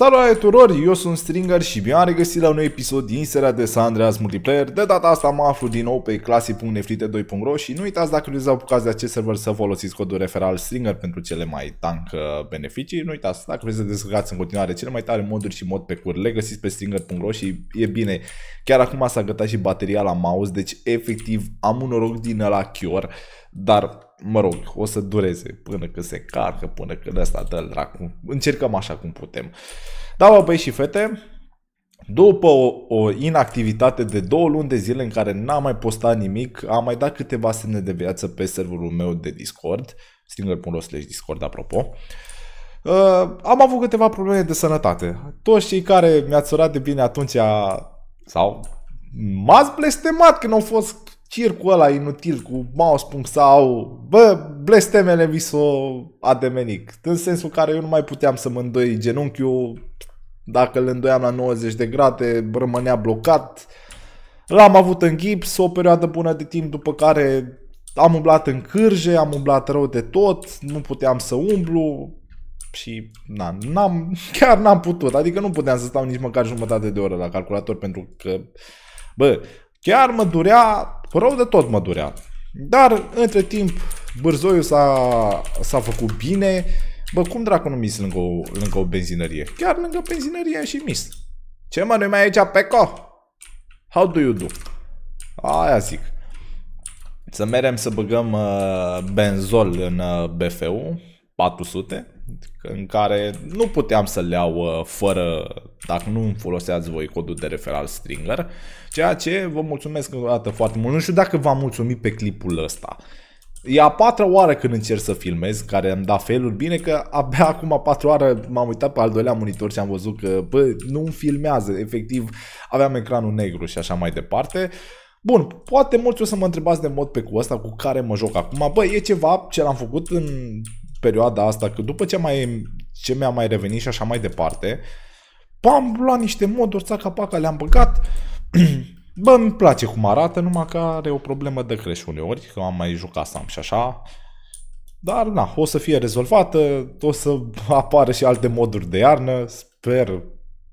Salut tuturor, eu sunt Stringer și bine am regăsit la un nou episod din seria de San Andreas Multiplayer. De data asta mă aflu din nou pe clasic.neflite2.ro și nu uitați dacă vreți să apucați de acest server să folosiți codul referal Stringer pentru cele mai tank uh, beneficii. Nu uitați, dacă vreți să descărcați în continuare cele mai tare moduri și mod pe cur, le găsiți pe stringer.ro și e bine. Chiar acum s-a gătat și bateria la mouse, deci efectiv am un noroc din ăla chior, dar mă rog, o să dureze până când se carcă, până când ăsta dă dracu. Încercăm așa cum putem. Da, bă, băi și fete, după o, o inactivitate de două luni de zile în care n-am mai postat nimic, am mai dat câteva semne de viață pe serverul meu de Discord, slash discord apropo, uh, am avut câteva probleme de sănătate. Toți cei care mi-ați urat de bine atunci sau m-ați blestemat când au fost circul ăla inutil cu mouse.sau, bă, blestemele mi s-o ademenic. În sensul care eu nu mai puteam să mă îndoi genunchiul, dacă îl îndoiam la 90 de grade, rămânea blocat. L-am avut în gips o perioadă bună de timp, după care am umblat în cârje, am umblat rău de tot, nu puteam să umblu și na, n-am, chiar n-am putut, adică nu puteam să stau nici măcar jumătate de oră la calculator pentru că, bă, Chiar mă durea, rău de tot mă durea. Dar, între timp, Bârzoiul s-a, s-a făcut bine. Bă, cum dracu nu mis lângă o, lângă o benzinărie? Chiar lângă benzinărie și mis. Ce mă, nu mai aici, Peco? How do you do? Aia zic. Să merem să băgăm uh, benzol în uh, BFU. 400, în care nu puteam să le iau uh, fără, dacă nu foloseați voi codul de referal Stringer, ceea ce vă mulțumesc o dată foarte mult. Nu știu dacă v-am mulțumit pe clipul ăsta. E a patra oară când încerc să filmez, care am dat felul, bine că abia acum a patra oară m-am uitat pe al doilea monitor și am văzut că, bă, nu filmează, efectiv aveam ecranul negru și așa mai departe. Bun, poate mulți o să mă întrebați de mod pe cu ăsta cu care mă joc acum. Bă, e ceva ce l-am făcut în perioada asta, că după ce, mai, ce mi-a mai revenit și așa mai departe, am luat niște moduri, țaca-paca, le-am băgat. Bă, îmi place cum arată, numai că are o problemă de creș uneori, că am mai jucat asta și așa. Dar, na, o să fie rezolvată, o să apară și alte moduri de iarnă, sper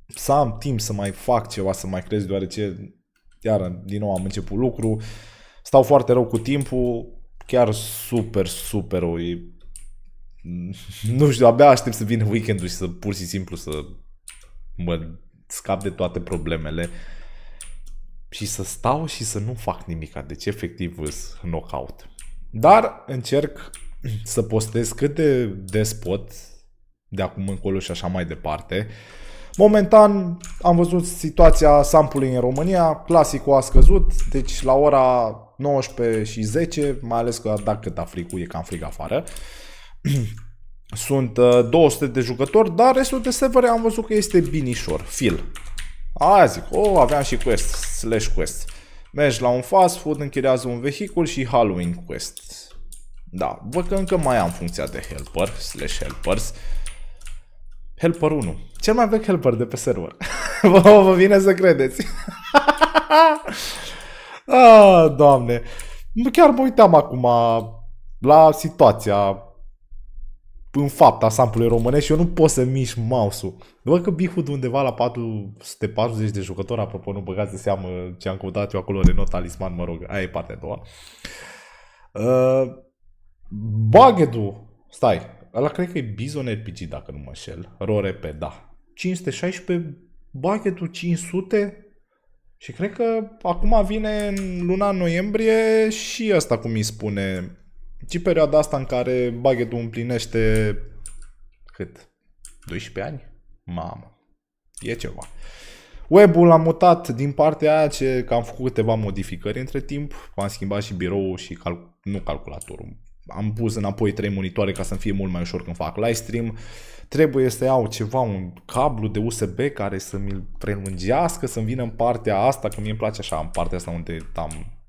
să am timp să mai fac ceva, să mai crezi, deoarece, iar din nou am început lucru, stau foarte rău cu timpul, chiar super, super, e nu știu, abia aștept să vin weekendul și să pur și simplu să mă scap de toate problemele și să stau și să nu fac nimic. Deci efectiv îs knockout. Dar încerc să postez cât de despot de acum încolo și așa mai departe. Momentan am văzut situația sampling în România, clasicul a scăzut, deci la ora 19 și 10, mai ales că dacă a fricul, e cam frig afară, uh, Sunt uh, 200 de jucători, dar restul de servere am văzut că este binișor, fil. A, zic, oh, aveam și quest, slash quest. Mergi la un fast food, închirează un vehicul și Halloween quest. Da, văd că încă mai am funcția de helper, slash helpers. Helper 1. Cel mai vechi helper de pe server. vă, vă vine să credeți. ah, doamne. Chiar mă uitam acum la situația în fapt samplului românesc și eu nu pot să mișc mouse-ul. Doar că Bihud undeva la 440 de jucători, apropo, nu băgați de seamă ce am căutat eu acolo, Renault Talisman, mă rog, aia e partea a doua. Uh, Baghedu, stai, ăla cred că e Bizon RPG, dacă nu mă șel, RoRP, da. 516, Baghedu 500, și cred că acum vine în luna noiembrie și asta cum îi spune și perioada asta în care baghetul împlinește cât? 12 ani? Mamă, e ceva. Webul l-am mutat din partea aia ce că am făcut câteva modificări între timp. Am schimbat și biroul și cal- nu calculatorul. Am pus înapoi trei monitoare ca să-mi fie mult mai ușor când fac live stream. Trebuie să iau ceva, un cablu de USB care să mi-l prelungească, să-mi vină în partea asta, că mie îmi place așa, în partea asta unde am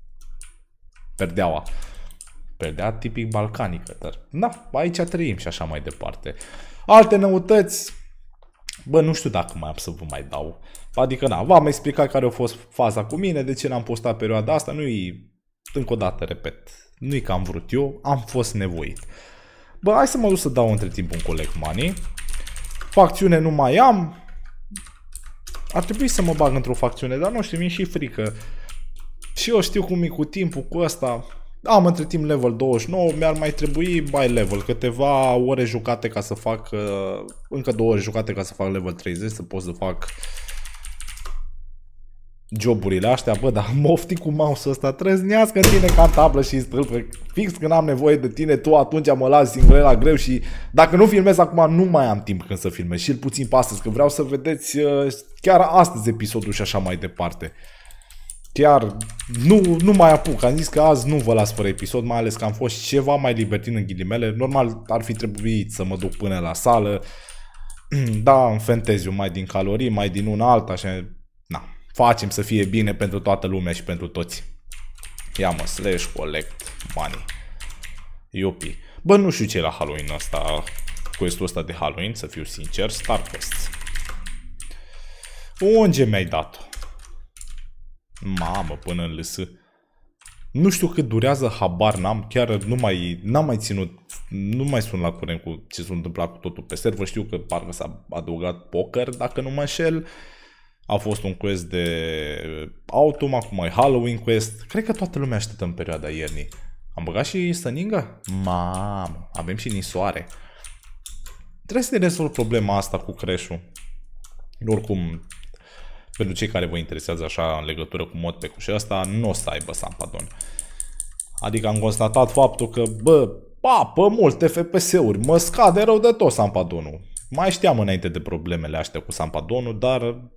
perdeaua. Perdea tipic balcanică, dar na, aici trăim și așa mai departe. Alte noutăți, bă, nu știu dacă mai am să vă mai dau. Adică, na, v-am explicat care a fost faza cu mine, de ce n-am postat perioada asta, nu-i, încă o dată, repet, nu-i că am vrut eu, am fost nevoit. Bă, hai să mă duc să dau între timp un coleg money. Facțiune nu mai am. Ar trebui să mă bag într-o facțiune, dar nu știu, mi-e și frică. Și eu știu cum e cu timpul, cu ăsta. Am între timp level 29, mi-ar mai trebui by level câteva ore jucate ca să fac, uh, încă două ore jucate ca să fac level 30, să pot să fac joburile astea, bă, dar mofti cu mouse-ul ăsta, trăznească tine ca tablă și stâlpă. Fix când am nevoie de tine, tu atunci mă las singur la greu și dacă nu filmez acum, nu mai am timp când să filmez și puțin pe astăzi, că vreau să vedeți uh, chiar astăzi episodul și așa mai departe chiar nu, nu mai apuc. Am zis că azi nu vă las fără episod, mai ales că am fost ceva mai libertin în ghilimele. Normal ar fi trebuit să mă duc până la sală. Da, în fenteziu mai din calorii, mai din una alta, așa. Na, facem să fie bine pentru toată lumea și pentru toți. Ia mă, slash collect money. Iupi. Bă, nu știu ce e la Halloween asta, questul ăsta de Halloween, să fiu sincer. Star Quest. Unde mi-ai dat-o? Mamă, până în lăsă. Nu știu cât durează, habar n-am, chiar nu mai, n-am mai ținut, nu mai sunt la curent cu ce s-a întâmplat cu totul pe server, știu că parcă s-a adăugat poker, dacă nu mă înșel, a fost un quest de autumn, acum e Halloween quest, cred că toată lumea așteptă în perioada iernii. Am băgat și stăninga? Mamă, avem și nisoare. Trebuie să ne rezolv problema asta cu creșul. Oricum, pentru cei care vă interesează așa în legătură cu pe și asta, nu o să aibă Sampadon. Adică am constatat faptul că, bă, papă multe FPS-uri, mă scade rău de tot Sampadonul. Mai știam înainte de problemele astea cu Sampadonul, dar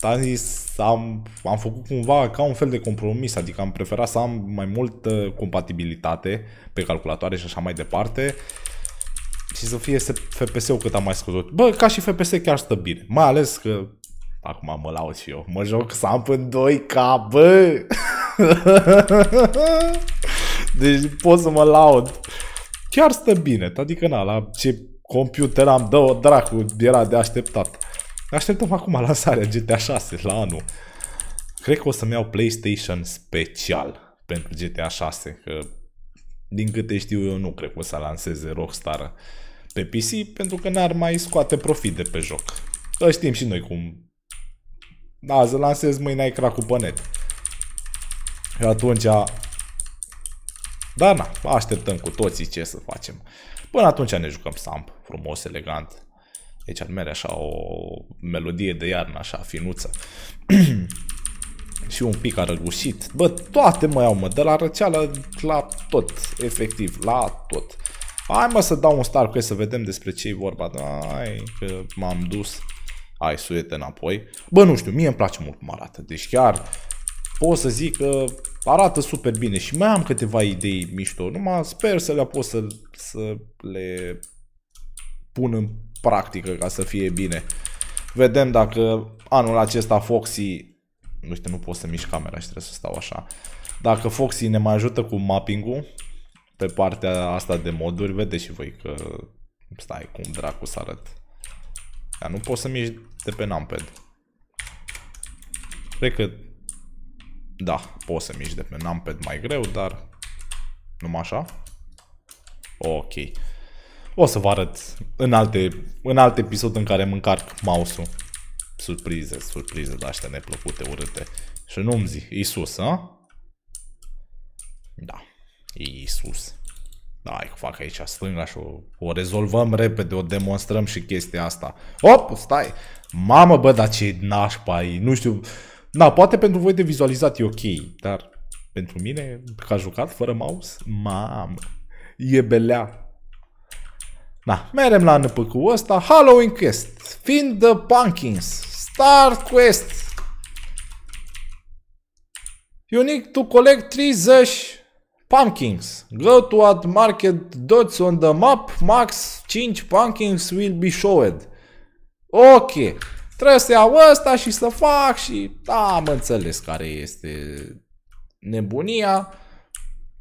am zis, am, am făcut cumva ca un fel de compromis, adică am preferat să am mai multă compatibilitate pe calculatoare și așa mai departe și să fie FPS-ul cât am mai scăzut. Bă, ca și FPS chiar stă bine, mai ales că Acum mă laud și eu. Mă joc Samp în 2K, bă! deci pot să mă laud. Chiar stă bine. Adică, na, la ce computer am, dă o dracu, era de așteptat. Așteptăm acum lansarea GTA 6 la anul. Cred că o să-mi iau PlayStation special pentru GTA 6, că din câte știu eu nu cred că o să lanseze Rockstar pe PC, pentru că n-ar mai scoate profit de pe joc. Știm și noi cum da, să lansez mâine ai cracul pe net. Și atunci... da, na, așteptăm cu toții ce să facem. Până atunci ne jucăm samp, frumos, elegant. Deci ar merge așa o melodie de iarnă, așa, finuță. și un pic a răgușit. Bă, toate mă iau, mă, de la răceală la tot, efectiv, la tot. Hai mă să dau un star cu să vedem despre ce e vorba. Ai, că m-am dus ai suete înapoi. Bă, nu știu, mie îmi place mult cum arată. Deci chiar pot să zic că arată super bine și mai am câteva idei mișto. Numai sper să le pot să, să le pun în practică ca să fie bine. Vedem dacă anul acesta Foxy... Nu știu, nu pot să mișc camera și trebuie să stau așa. Dacă Foxy ne mai ajută cu mapping-ul pe partea asta de moduri, vedeți și voi că stai cum dracu să arăt. Dar nu poți să miști de pe numpad. Cred că... Da, poți să miști de pe numpad mai greu, dar... Numai așa? Ok. O să vă arăt în alte, în alt episod în care mă încarc mouse-ul. Surprize, surprize de astea neplăcute, urâte. Și nu-mi zi, Isus, a? Da, Isus hai, fac aici stânga și o, o rezolvăm repede, o demonstrăm și chestia asta. Op, stai! Mamă, bă, dar ce nașpa e, nu știu... Da, poate pentru voi de vizualizat e ok, dar pentru mine, ca jucat fără mouse, mamă, e belea. Da, merem la np cu ăsta. Halloween Quest. Find the Pumpkins. Start Quest. You need to collect 30 Pumpkins. Go to at market dots on the map. Max 5 pumpkins will be showed. Ok. Trebuie să iau ăsta și să fac și... Da, am înțeles care este nebunia.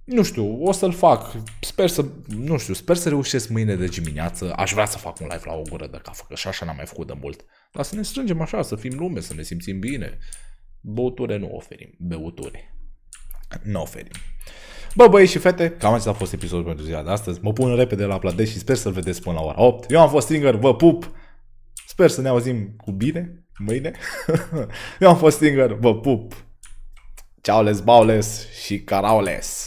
Nu știu, o să-l fac. Sper să, nu știu, sper să reușesc mâine de dimineață. Aș vrea să fac un live la o gură de cafă, că și așa n-am mai făcut de mult. Dar să ne strângem așa, să fim lume, să ne simțim bine. Băuture nu oferim, băuture. Nu oferim. Bă, băieți și fete, cam acesta a fost episodul pentru ziua de astăzi. Mă pun repede la pladești și sper să-l vedeți până la ora 8. Eu am fost Stinger, vă pup! Sper să ne auzim cu bine mâine. Eu am fost Stinger, vă pup! les baules și caraules!